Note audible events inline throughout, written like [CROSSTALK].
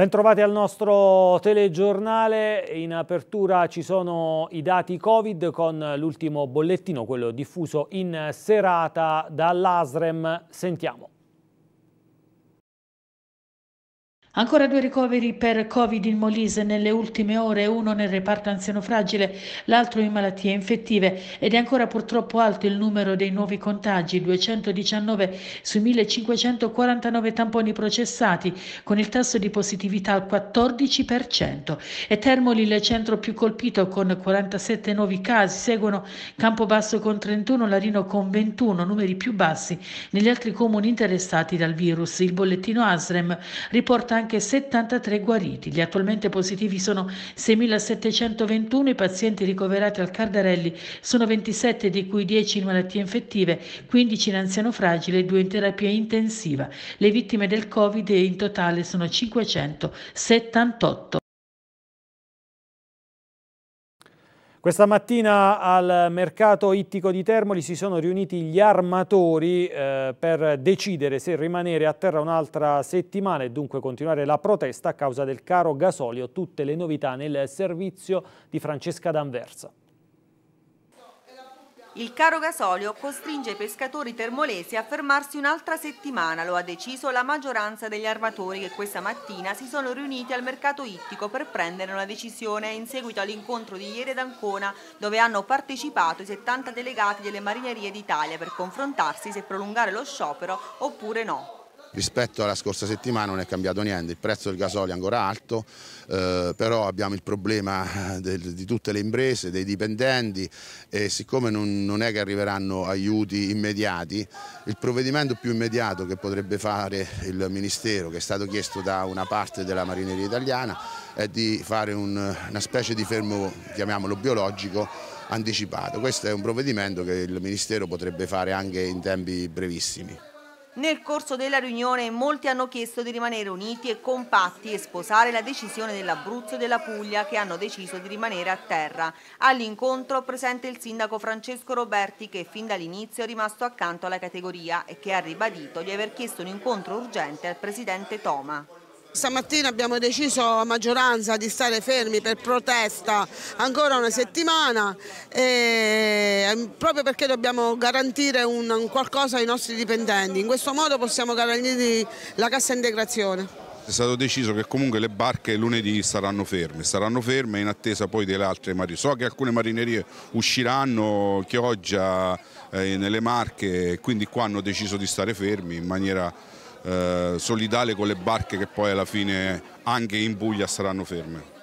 Bentrovati al nostro telegiornale, in apertura ci sono i dati Covid con l'ultimo bollettino, quello diffuso in serata dall'ASREM, sentiamo. Ancora due ricoveri per Covid in Molise nelle ultime ore, uno nel reparto anziano fragile, l'altro in malattie infettive ed è ancora purtroppo alto il numero dei nuovi contagi, 219 su 1549 tamponi processati, con il tasso di positività al 14%. E Termoli, il centro più colpito con 47 nuovi casi, seguono Campobasso con 31, Larino con 21, numeri più bassi negli altri comuni interessati dal virus. Il bollettino ASREM riporta anche anche 73 guariti. Gli attualmente positivi sono 6.721, i pazienti ricoverati al Cardarelli sono 27, di cui 10 in malattie infettive, 15 in anziano fragile e 2 in terapia intensiva. Le vittime del Covid in totale sono 578. Questa mattina al mercato ittico di Termoli si sono riuniti gli armatori eh, per decidere se rimanere a terra un'altra settimana e dunque continuare la protesta a causa del caro gasolio. Tutte le novità nel servizio di Francesca D'Anversa. Il caro gasolio costringe i pescatori termolesi a fermarsi un'altra settimana, lo ha deciso la maggioranza degli armatori che questa mattina si sono riuniti al mercato ittico per prendere una decisione in seguito all'incontro di ieri ad Ancona dove hanno partecipato i 70 delegati delle marinerie d'Italia per confrontarsi se prolungare lo sciopero oppure no rispetto alla scorsa settimana non è cambiato niente, il prezzo del gasolio è ancora alto, eh, però abbiamo il problema eh, del, di tutte le imprese, dei dipendenti e siccome non, non, è che arriveranno aiuti immediati, il provvedimento più immediato che potrebbe fare il Ministero, che è stato chiesto da una parte della marineria italiana, è di fare un, una specie di fermo, chiamiamolo biologico, anticipato. Questo è un provvedimento che il Ministero potrebbe fare anche in tempi brevissimi. Nel corso della riunione molti hanno chiesto di rimanere uniti e compatti e sposare la decisione dell'Abruzzo e della Puglia che hanno deciso di rimanere a terra. All'incontro presente il sindaco Francesco Roberti che fin dall'inizio è rimasto accanto alla categoria e che ha ribadito di aver chiesto un incontro urgente al presidente Toma. Stamattina abbiamo deciso a maggioranza di stare fermi per protesta ancora una settimana e, ehm, proprio perché dobbiamo garantire un, qualcosa ai nostri dipendenti. In questo modo possiamo garantire la cassa integrazione. È stato deciso che comunque le barche lunedì saranno ferme, saranno ferme in attesa poi delle altre marinerie. So che alcune marinerie usciranno, Chioggia, eh, nelle Marche, quindi qua hanno deciso di stare fermi in maniera eh, solidale con le barche che poi alla fine anche in Puglia saranno ferme.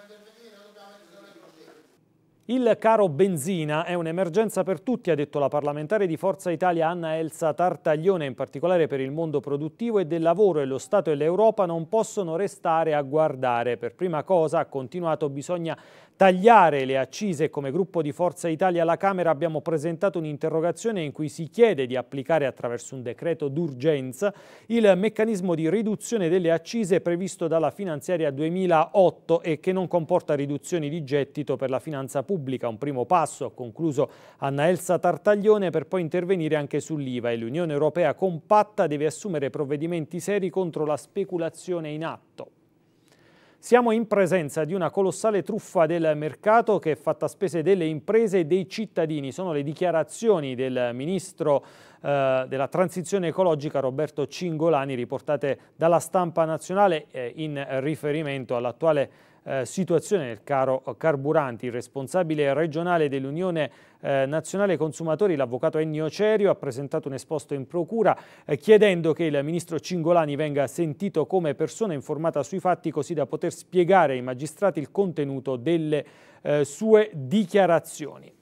Il caro benzina è un'emergenza per tutti, ha detto la parlamentare di Forza Italia Anna Elsa Tartaglione, in particolare per il mondo produttivo e del lavoro e lo Stato e l'Europa non possono restare a guardare. Per prima cosa, ha continuato, bisogna tagliare le accise come gruppo di Forza Italia alla Camera abbiamo presentato un'interrogazione in cui si chiede di applicare attraverso un decreto d'urgenza il meccanismo di riduzione delle accise previsto dalla finanziaria 2008 e che non comporta riduzioni di gettito per la finanza pubblica, un primo passo ha concluso Anna Elsa Tartaglione per poi intervenire anche sull'IVA e l'Unione Europea compatta deve assumere provvedimenti seri contro la speculazione in atto. Siamo in presenza di una colossale truffa del mercato che è fatta a spese delle imprese e dei cittadini. Sono le dichiarazioni del ministro eh, della transizione ecologica Roberto Cingolani riportate dalla stampa nazionale eh, in riferimento all'attuale eh, situazione del caro carburanti. Il responsabile regionale dell'Unione eh, Nazionale Consumatori, l'avvocato Ennio Cerio, ha presentato un esposto in procura eh, chiedendo che il ministro Cingolani venga sentito come persona informata sui fatti così da poter spiegare ai magistrati il contenuto delle eh, sue dichiarazioni.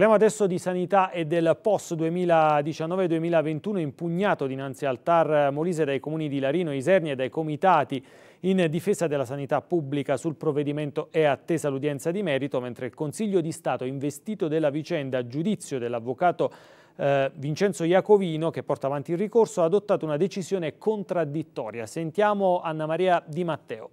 Parliamo adesso di sanità e del POS 2019-2021 impugnato dinanzi al TAR Molise dai comuni di Larino, Isernia e dai comitati in difesa della sanità pubblica sul provvedimento è attesa l'udienza di merito, mentre il Consiglio di Stato investito della vicenda a giudizio dell'avvocato eh, Vincenzo Iacovino, che porta avanti il ricorso, ha adottato una decisione contraddittoria. Sentiamo Anna Maria Di Matteo.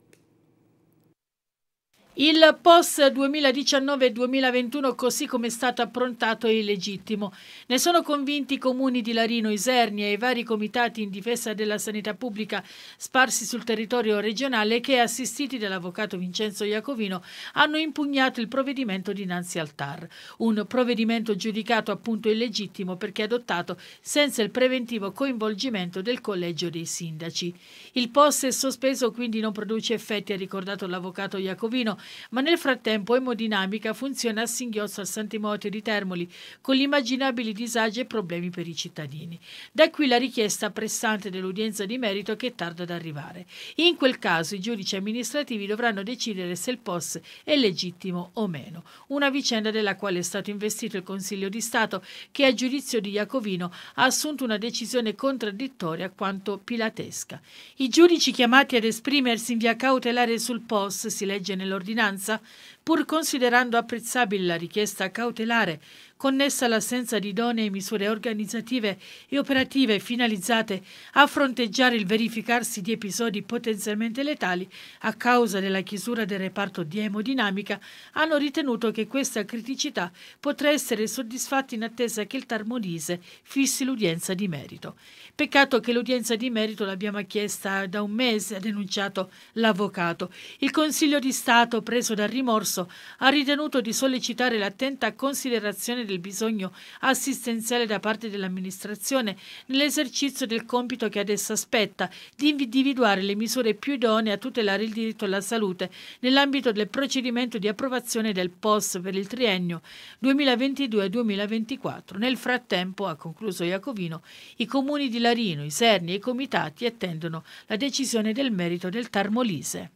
Il post 2019-2021 così come è stato approntato è illegittimo. Ne sono convinti i comuni di Larino, Isernia e i vari comitati in difesa della sanità pubblica sparsi sul territorio regionale che, assistiti dall'avvocato Vincenzo Iacovino, hanno impugnato il provvedimento dinanzi al TAR. Un provvedimento giudicato appunto illegittimo perché adottato senza il preventivo coinvolgimento del collegio dei sindaci. Il post è sospeso quindi non produce effetti, ha ricordato l'avvocato Iacovino ma nel frattempo emodinamica funziona a singhiozzo al Sant'Imoteo di Termoli con gli immaginabili disagi e problemi per i cittadini. Da qui la richiesta pressante dell'udienza di merito che tarda ad arrivare. In quel caso i giudici amministrativi dovranno decidere se il POS è legittimo o meno, una vicenda della quale è stato investito il Consiglio di Stato che a giudizio di Iacovino ha assunto una decisione contraddittoria quanto pilatesca. I giudici chiamati ad esprimersi in via cautelare sul POS, si legge nell'ordinanza, cittadinanza pur considerando apprezzabile la richiesta cautelare connessa all'assenza di idonee misure organizzative e operative finalizzate a fronteggiare il verificarsi di episodi potenzialmente letali a causa della chiusura del reparto di emodinamica, hanno ritenuto che questa criticità potrà essere soddisfatta in attesa che il Tarmodise fissi l'udienza di merito. Peccato che l'udienza di merito l'abbiamo chiesta da un mese, ha denunciato l'avvocato. Il Consiglio di Stato, preso dal rimorso, corso, ha ritenuto di sollecitare l'attenta considerazione del bisogno assistenziale da parte dell'amministrazione nell'esercizio del compito che ad essa aspetta di individuare le misure più idonee a tutelare il diritto alla salute nell'ambito del procedimento di approvazione del POS per il triennio 2022-2024. Nel frattempo, ha concluso Iacovino, i comuni di Larino, i Serni e i comitati attendono la decisione del merito del Tarmolise.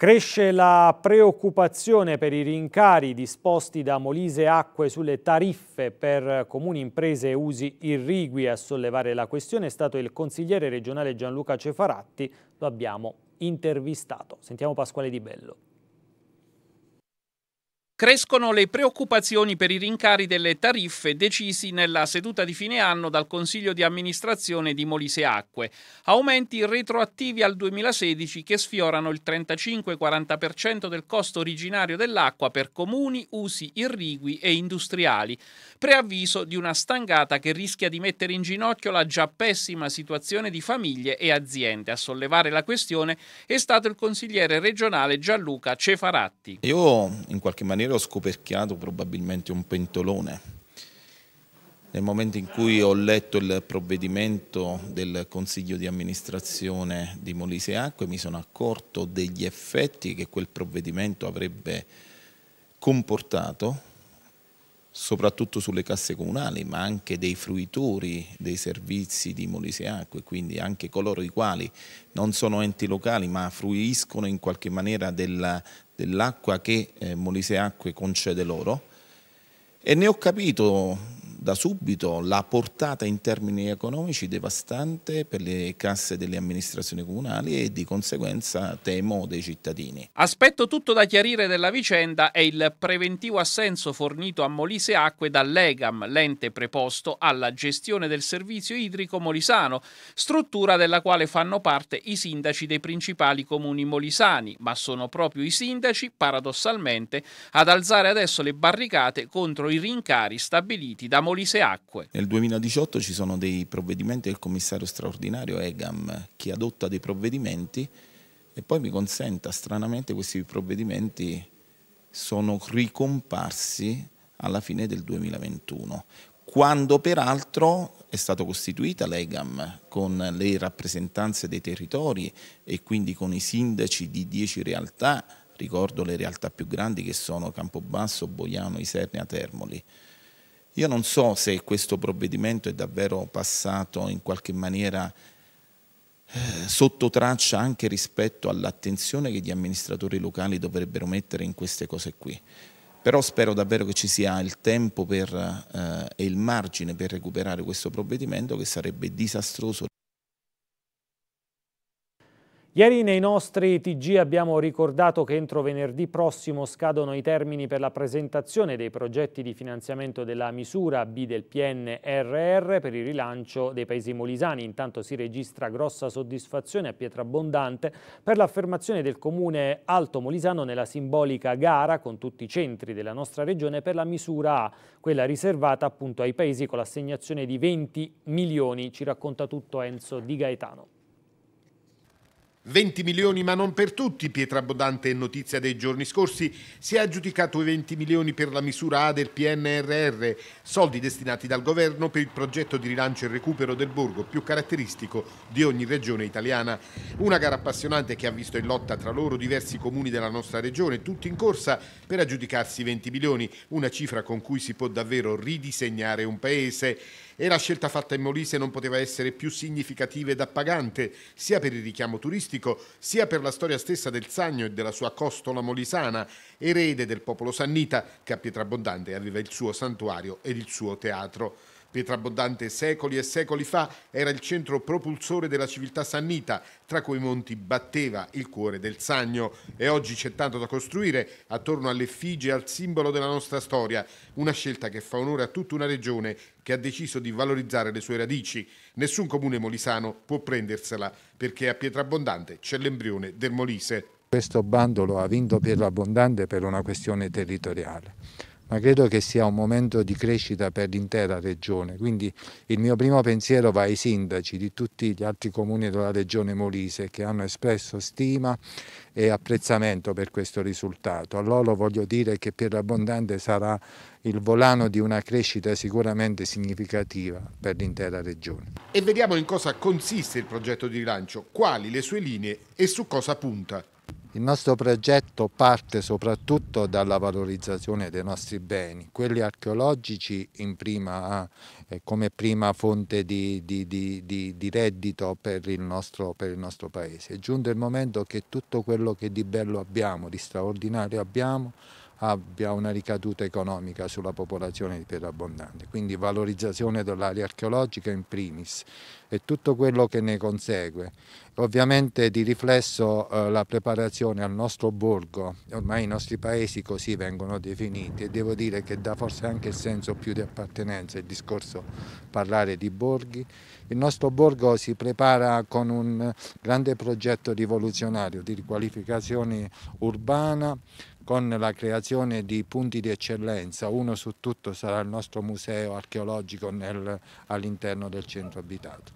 Cresce la preoccupazione per i rincari disposti da Molise Acque sulle tariffe per comuni, imprese e usi irrigui. A sollevare la questione è stato il consigliere regionale Gianluca Cefaratti, lo abbiamo intervistato. Sentiamo Pasquale Di Bello. Crescono le preoccupazioni per i rincari delle tariffe decisi nella seduta di fine anno dal Consiglio di amministrazione di Molise Acque. Aumenti retroattivi al 2016 che sfiorano il 35-40% del costo originario dell'acqua per comuni, usi irrigui e industriali. Preavviso di una stangata che rischia di mettere in ginocchio la già pessima situazione di famiglie e aziende. A sollevare la questione è stato il consigliere regionale Gianluca Cefaratti. Io in qualche maniera ho scoperchiato probabilmente un pentolone. Nel momento in cui ho letto il provvedimento del Consiglio di amministrazione di Molise Acque mi sono accorto degli effetti che quel provvedimento avrebbe comportato soprattutto sulle casse comunali, ma anche dei fruitori dei servizi di Molise Acque, quindi anche coloro i quali non sono enti locali ma fruiscono in qualche maniera della, dell'acqua che eh, Molise Acque concede loro e ne ho capito da subito la portata in termini economici devastante per le casse delle amministrazioni comunali e di conseguenza temo dei cittadini. Aspetto tutto da chiarire della vicenda è il preventivo assenso fornito a Molise Acque dall'EGAM, l'ente preposto alla gestione del servizio idrico molisano, struttura della quale fanno parte i sindaci dei principali comuni molisani, ma sono proprio i sindaci, paradossalmente, ad alzare adesso le barricate contro i rincari stabiliti da Molise Molise Acque. Nel 2018 ci sono dei provvedimenti del commissario straordinario EGAM che adotta dei provvedimenti e poi mi consenta, stranamente questi provvedimenti sono ricomparsi alla fine del 2021, quando peraltro è stata costituita l'EGAM con le rappresentanze dei territori e quindi con i sindaci di dieci realtà, ricordo le realtà più grandi che sono Campobasso, Boiano, Isernia, Termoli. Io non so se questo provvedimento è davvero passato in qualche maniera eh, sotto traccia anche rispetto all'attenzione che gli amministratori locali dovrebbero mettere in queste cose qui. Però spero davvero che ci sia il tempo per, eh, e il margine per recuperare questo provvedimento che sarebbe disastroso Ieri nei nostri TG abbiamo ricordato che entro venerdì prossimo scadono i termini per la presentazione dei progetti di finanziamento della misura B del PNRR per il rilancio dei paesi molisani. Intanto si registra grossa soddisfazione a Pietrabondante per l'affermazione del comune Alto Molisano nella simbolica gara con tutti i centri della nostra regione per la misura A, quella riservata appunto ai paesi con l'assegnazione di 20 milioni. Ci racconta tutto Enzo Di Gaetano. 20 milioni ma non per tutti, abbondante è notizia dei giorni scorsi, si è aggiudicato i 20 milioni per la misura A del PNRR, soldi destinati dal governo per il progetto di rilancio e recupero del borgo più caratteristico di ogni regione italiana. Una gara appassionante che ha visto in lotta tra loro diversi comuni della nostra regione, tutti in corsa per aggiudicarsi 20 milioni, una cifra con cui si può davvero ridisegnare un paese e la scelta fatta in Molise non poteva essere più significativa ed appagante, sia per il richiamo turistico, sia per la storia stessa del Sagno e della sua costola molisana, erede del popolo sannita che a Pietrabondante aveva il suo santuario ed il suo teatro. Pietra Pietraboddante secoli e secoli fa era il centro propulsore della civiltà sannita, tra cui i monti batteva il cuore del Sannio. e oggi c'è tanto da costruire attorno all'effigie e al simbolo della nostra storia, una scelta che fa onore a tutta una regione che ha deciso di valorizzare le sue radici. Nessun comune molisano può prendersela perché a Pietra Pietraboddante c'è l'embrione del Molise. Questo bandolo ha vinto Pietra Pietraboddante per una questione territoriale ma credo che sia un momento di crescita per l'intera regione. Quindi il mio primo pensiero va ai sindaci di tutti gli altri comuni della regione Molise che hanno espresso stima e apprezzamento per questo risultato. A loro voglio dire che per l'abbondante sarà il volano di una crescita sicuramente significativa per l'intera regione. E vediamo in cosa consiste il progetto di rilancio, quali le sue linee e su cosa punta. Il nostro progetto parte soprattutto dalla valorizzazione dei nostri beni, quelli archeologici prima, eh, come prima fonte di, di, di, di reddito per il, nostro, per il, nostro, paese. È giunto il momento che tutto quello che di bello abbiamo, di straordinario abbiamo, abbia una ricaduta economica sulla popolazione di terra abbondante. Quindi valorizzazione dell'area archeologica in primis e tutto quello che ne consegue. Ovviamente di riflesso eh, la preparazione al nostro borgo, ormai i nostri paesi così vengono definiti e devo dire che dà forse anche il senso più di appartenenza il discorso parlare di borghi. Il nostro borgo si prepara con un grande progetto rivoluzionario di riqualificazione urbana con la creazione di punti di eccellenza, uno su tutto sarà il nostro museo archeologico all'interno del centro abitato.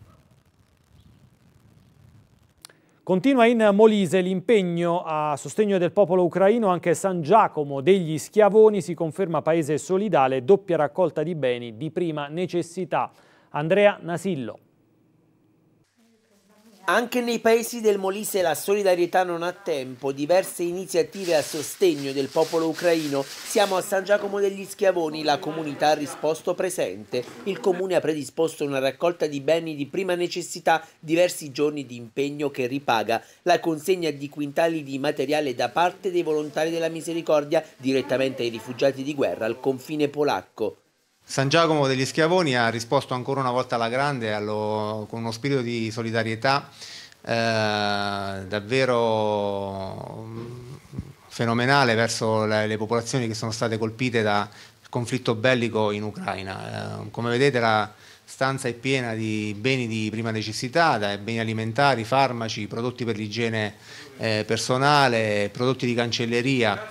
Continua in Molise l'impegno a sostegno del popolo ucraino, anche San Giacomo degli Schiavoni si conferma paese solidale, doppia raccolta di beni di prima necessità. Andrea Nasillo. Anche nei paesi del Molise la solidarietà non ha tempo, diverse iniziative a sostegno del popolo ucraino. Siamo a San Giacomo degli Schiavoni, la comunità ha risposto presente. Il comune ha predisposto una raccolta di beni di prima necessità, diversi giorni di impegno che ripaga, la consegna di quintali di materiale da parte dei volontari della misericordia direttamente ai rifugiati di guerra al confine polacco. San Giacomo degli Schiavoni ha risposto ancora una volta alla grande allo, con uno spirito di solidarietà eh, davvero mm, fenomenale verso le, le, popolazioni che sono state colpite da conflitto bellico in Ucraina. Eh, come vedete la, stanza è piena di beni di prima necessità, da beni alimentari, farmaci, prodotti per l'igiene eh, personale, prodotti di cancelleria,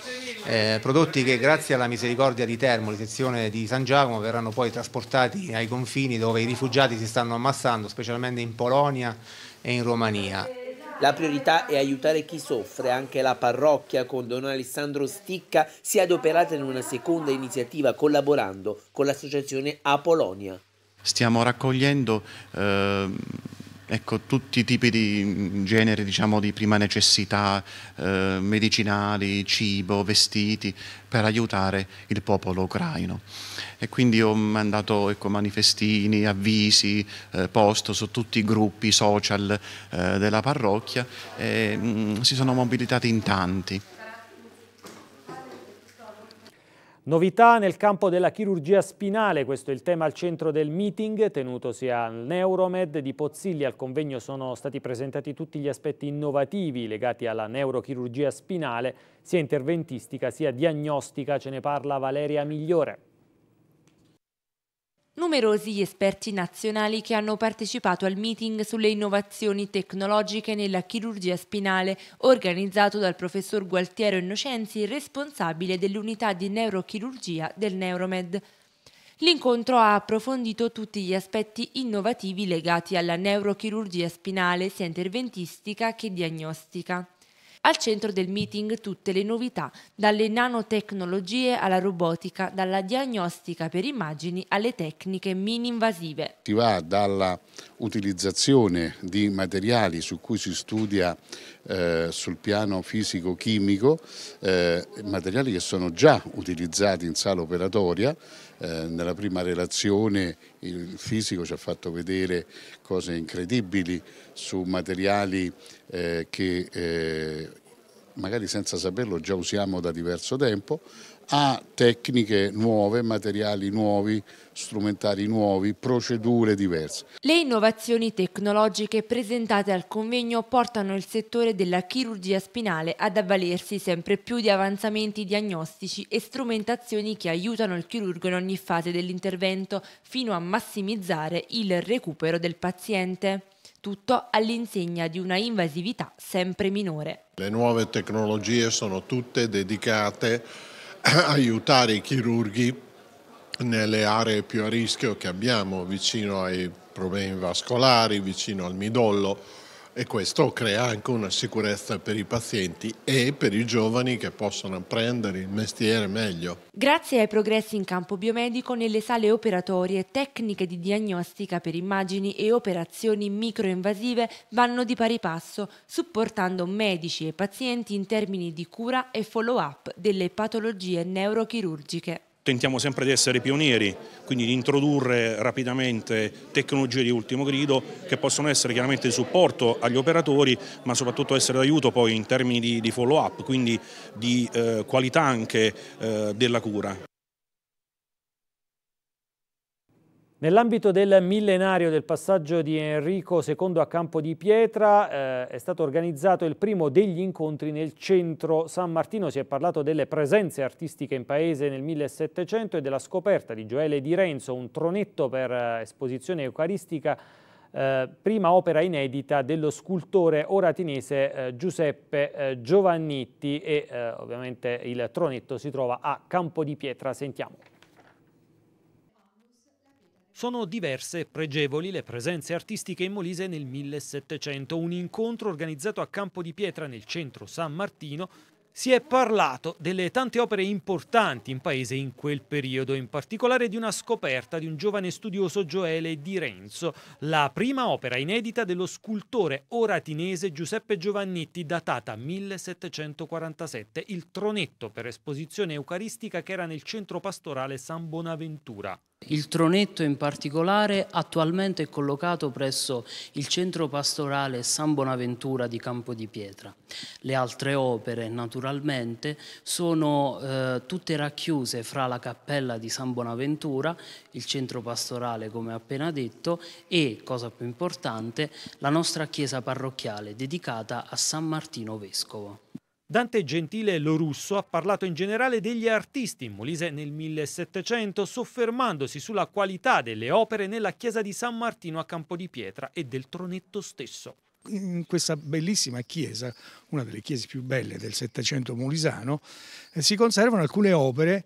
eh, prodotti che grazie alla misericordia di Termoli, sezione di San Giacomo, verranno poi trasportati ai confini dove i rifugiati si stanno ammassando, specialmente in Polonia e in Romania. La priorità è aiutare chi soffre, anche la parrocchia con Don Alessandro Sticca si è adoperata in una seconda iniziativa collaborando con l'associazione Apolonia stiamo raccogliendo eh, ecco, tutti i tipi di generi diciamo, di prima necessità, eh, medicinali, cibo, vestiti, per aiutare il popolo ucraino. E quindi ho mandato ecco, manifestini, avvisi, eh, post su tutti i gruppi social eh, della parrocchia e mh, mm, si sono mobilitati in tanti. Novità nel campo della chirurgia spinale, questo è il tema al centro del meeting tenutosi al Neuromed di Pozzilli. Al convegno sono stati presentati tutti gli aspetti innovativi legati alla neurochirurgia spinale, sia interventistica sia diagnostica, ce ne parla Valeria Migliore. Numerosi gli esperti nazionali che hanno partecipato al meeting sulle innovazioni tecnologiche nella chirurgia spinale organizzato dal professor Gualtiero Innocenzi, responsabile dell'unità di neurochirurgia del Neuromed. L'incontro ha approfondito tutti gli aspetti innovativi legati alla neurochirurgia spinale, sia interventistica che diagnostica. Al centro del meeting tutte le novità, dalle nanotecnologie alla robotica, dalla diagnostica per immagini alle tecniche mini-invasive. Si va dalla utilizzazione di materiali su cui si studia eh, sul piano fisico-chimico, eh, materiali che sono già utilizzati in sala operatoria, eh, nella prima relazione il fisico ci ha fatto vedere cose incredibili su materiali eh, che eh, magari senza saperlo già usiamo da diverso tempo, ha tecniche nuove, materiali nuovi, strumentari nuovi, procedure diverse. Le innovazioni tecnologiche presentate al convegno portano il settore della chirurgia spinale ad avvalersi sempre più di avanzamenti diagnostici e strumentazioni che aiutano il chirurgo in ogni fase dell'intervento fino a massimizzare il recupero del paziente. Tutto all'insegna di una invasività sempre minore. Le nuove tecnologie sono tutte dedicate [COUGHS] aiutare i chirurghi nelle aree più a rischio che abbiamo, vicino ai problemi vascolari, vicino al midollo, e questo crea anche una sicurezza per i pazienti e per i giovani che possono apprendere il mestiere meglio. Grazie ai progressi in campo biomedico nelle sale operatorie, tecniche di diagnostica per immagini e operazioni microinvasive vanno di pari passo, supportando medici e pazienti in termini di cura e follow-up delle patologie neurochirurgiche. Tentiamo sempre di essere pionieri, quindi di introdurre rapidamente tecnologie di ultimo grido che possono essere chiaramente di supporto agli operatori, ma soprattutto essere d'aiuto poi in termini di, di follow up, quindi di eh, qualità anche eh, della cura. Nell'ambito del millenario del passaggio di Enrico II a Campo di Pietra eh, è stato organizzato il primo degli incontri nel centro San Martino. Si è parlato delle presenze artistiche in paese nel 1700 e della scoperta di Gioele di Renzo, un tronetto per eh, esposizione eucaristica, eh, prima opera inedita dello scultore oratinese eh, Giuseppe eh, Giovannitti e eh, ovviamente il tronetto si trova a Campo di Pietra. Sentiamo. Sono diverse e pregevoli le presenze artistiche in Molise nel 1700. Un incontro organizzato a Campo di Pietra nel centro San Martino si è parlato delle tante opere importanti in paese in quel periodo, in particolare di una scoperta di un giovane studioso Gioele Di Renzo, la prima opera inedita dello scultore oratinese Giuseppe Giovannitti, datata 1747, il Tronetto per esposizione eucaristica che era nel centro pastorale San Bonaventura. Il tronetto in particolare attualmente è collocato presso il centro pastorale San Bonaventura di Campo di Pietra. Le altre opere, naturalmente, sono eh, tutte racchiuse fra la cappella di San Bonaventura, il centro pastorale come appena detto, e, cosa più importante, la nostra chiesa parrocchiale dedicata a San Martino Vescovo. Dante Gentile Lorusso ha parlato in generale degli artisti in Molise nel 1700, soffermandosi sulla qualità delle opere nella chiesa di San Martino a Campo di Pietra e del Tronetto stesso in questa bellissima chiesa, una delle chiese più belle del Settecento molisano, eh, si conservano alcune opere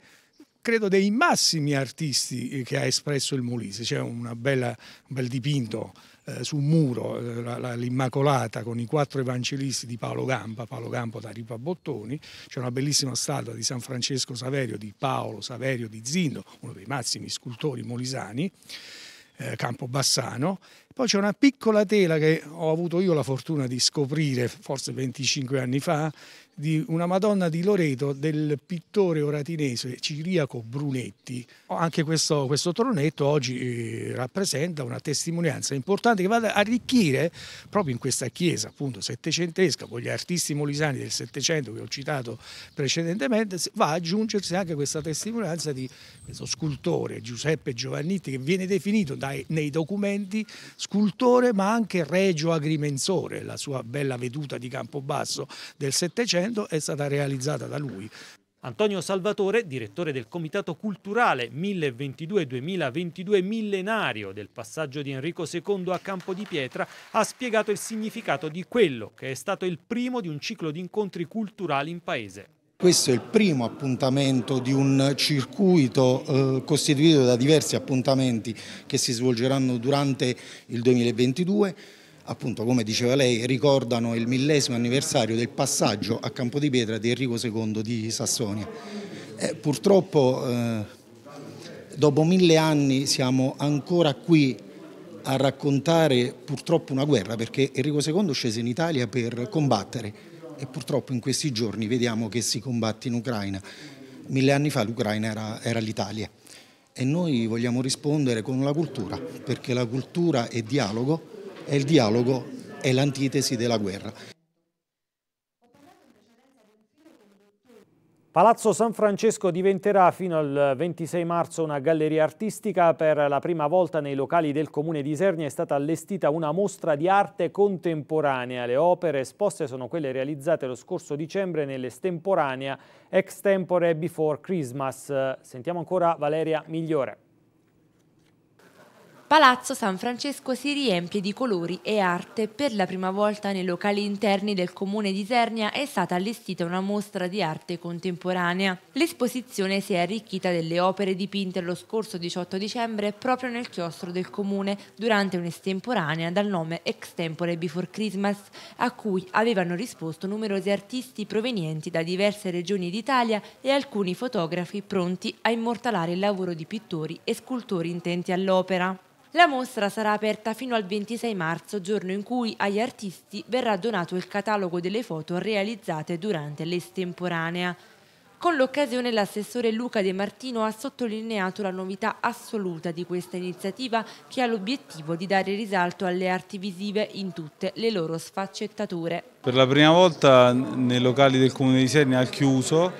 credo dei massimi artisti eh, che ha espresso il Molise, c'è un bel dipinto eh, su un muro eh, l'Immacolata con i quattro evangelisti di Paolo Gampa, Paolo Gampa da Ripa Bottoni, c'è una bellissima statua di San Francesco Saverio, di Paolo Saverio di Zindo, uno dei massimi scultori molisani, eh, Campobassano, poi c'è una piccola tela che ho avuto io la fortuna di scoprire forse 25 anni fa, di una Madonna di Loreto del pittore oratinese Ciriaco Brunetti. Oh, anche questo, questo tronetto oggi eh, rappresenta una testimonianza importante che va ad arricchire proprio in questa chiesa appunto settecentesca con gli artisti molisani del Settecento che ho citato precedentemente, va ad aggiungersi anche questa testimonianza di questo scultore Giuseppe Giovannitti che viene definito dai, nei documenti scultore ma anche regio agrimensore, la sua bella veduta di Campobasso del Settecento intervento è stata realizzata da lui. Antonio Salvatore, direttore del Comitato Culturale 1022-2022 millenario del passaggio di Enrico II a Campo di Pietra, ha spiegato il significato di quello che è stato il primo di un ciclo di incontri culturali in paese. Questo è il primo appuntamento di un circuito eh, costituito da diversi appuntamenti che si svolgeranno durante il 2022 appunto come diceva lei, ricordano il millesimo anniversario del passaggio a Campo di Pietra di Enrico II di Sassonia. Eh, purtroppo eh, dopo mille anni siamo ancora qui a raccontare purtroppo una guerra perché Enrico II scese in Italia per combattere e purtroppo in questi giorni vediamo che si combatte in Ucraina. Mille anni fa l'Ucraina era, era l'Italia e noi vogliamo rispondere con la cultura perché la cultura è dialogo e il dialogo è l'antitesi della guerra. Palazzo San Francesco diventerà fino al 26 marzo una galleria artistica. Per la prima volta nei locali del comune di Isernia è stata allestita una mostra di arte contemporanea. Le opere esposte sono quelle realizzate lo scorso dicembre nell'estemporanea Extempore Before Christmas. Sentiamo ancora Valeria Migliore. Palazzo San Francesco si riempie di colori e arte. Per la prima volta nei locali interni del comune di Sernia è stata allestita una mostra di arte contemporanea. L'esposizione si è arricchita delle opere dipinte lo scorso 18 dicembre proprio nel chiostro del comune durante un'estemporanea dal nome Extempore Before Christmas a cui avevano risposto numerosi artisti provenienti da diverse regioni d'Italia e alcuni fotografi pronti a immortalare il lavoro di pittori e scultori intenti all'opera. La mostra sarà aperta fino al 26 marzo, giorno in cui agli artisti verrà donato il catalogo delle foto realizzate durante l'estemporanea. Con l'occasione l'assessore Luca De Martino ha sottolineato la novità assoluta di questa iniziativa che ha l'obiettivo di dare risalto alle arti visive in tutte le loro sfaccettature. Per la prima volta nei locali del Comune di Serni al chiuso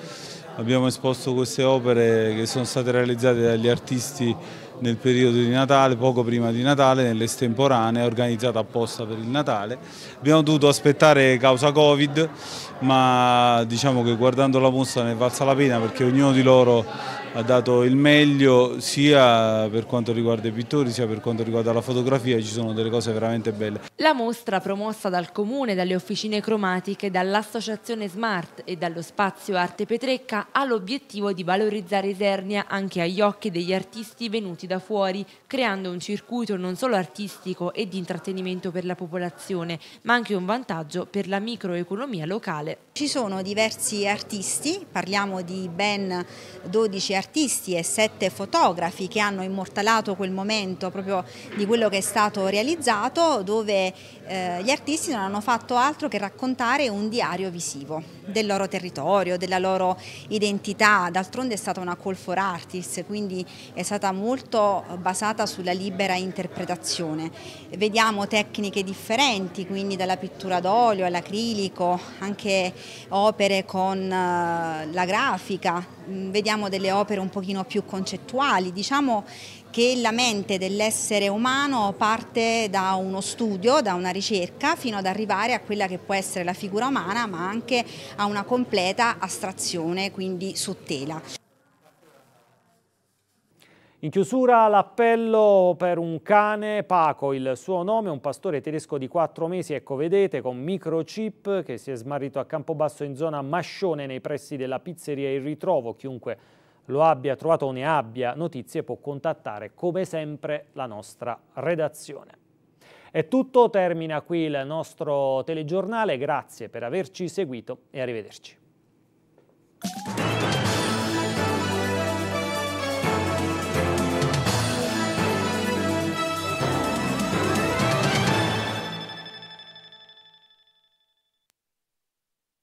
abbiamo esposto queste opere che sono state realizzate dagli artisti nel periodo di Natale, poco prima di Natale, nell'estemporanea organizzata apposta per il Natale. Abbiamo dovuto aspettare causa Covid, ma diciamo che guardando la mostra ne è valsa la pena perché ognuno di loro ha dato il meglio sia per quanto riguarda i pittori sia per quanto riguarda la fotografia, ci sono delle cose veramente belle. La mostra promossa dal Comune, dalle officine cromatiche, dall'Associazione Smart e dallo Spazio Arte Petrecca ha l'obiettivo di valorizzare Isernia anche agli occhi degli artisti venuti da fuori, creando un circuito non solo artistico e di intrattenimento per la popolazione, ma anche un vantaggio per la microeconomia locale. Ci sono diversi artisti, parliamo di ben 12 artisti artisti e sette fotografi che hanno immortalato quel momento proprio di quello che è stato realizzato dove eh, gli artisti non hanno fatto altro che raccontare un diario visivo del loro territorio, della loro identità, d'altronde è stata una call for artists, quindi è stata molto basata sulla libera interpretazione. Vediamo tecniche differenti, quindi dalla pittura d'olio all'acrilico, anche opere con eh, la grafica, mm, vediamo delle opere un pochino più concettuali, diciamo che la mente dell'essere umano parte da uno studio, da una ricerca, fino ad arrivare a quella che può essere la figura umana, ma anche a una completa astrazione, quindi su tela. In chiusura l'appello per un cane, Paco, il suo nome, un pastore tedesco di quattro mesi, ecco vedete, con microchip che si è smarrito a Campobasso in zona Mascione nei pressi della pizzeria Il Ritrovo. Chiunque lo abbia trovato o ne abbia notizie può contattare come sempre la nostra redazione. È tutto, termina qui il nostro telegiornale, grazie per averci seguito e arrivederci.